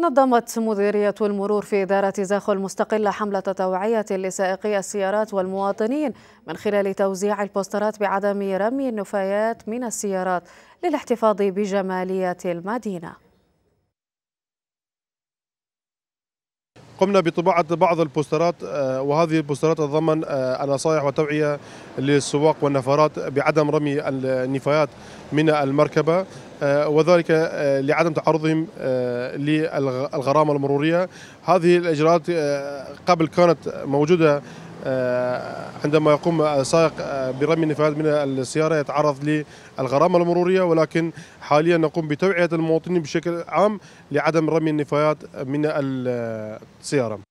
نظمت مديرية المرور في إدارة زاخو المستقلة حملة توعية لسائقي السيارات والمواطنين من خلال توزيع البوسترات بعدم رمي النفايات من السيارات للاحتفاظ بجمالية المدينة قمنا بطباعة بعض البوسترات آه، وهذه البوسترات تتضمن آه، النصائح والتوعية للسواق والنفرات بعدم رمي النفايات من المركبة آه، وذلك لعدم تعرضهم للغرامة المرورية هذه الإجراءات قبل كانت موجودة آه، عندما يقوم سائق آه، برمي النفايات من السياره يتعرض للغرامه المروريه ولكن حاليا نقوم بتوعيه المواطنين بشكل عام لعدم رمي النفايات من آه، السياره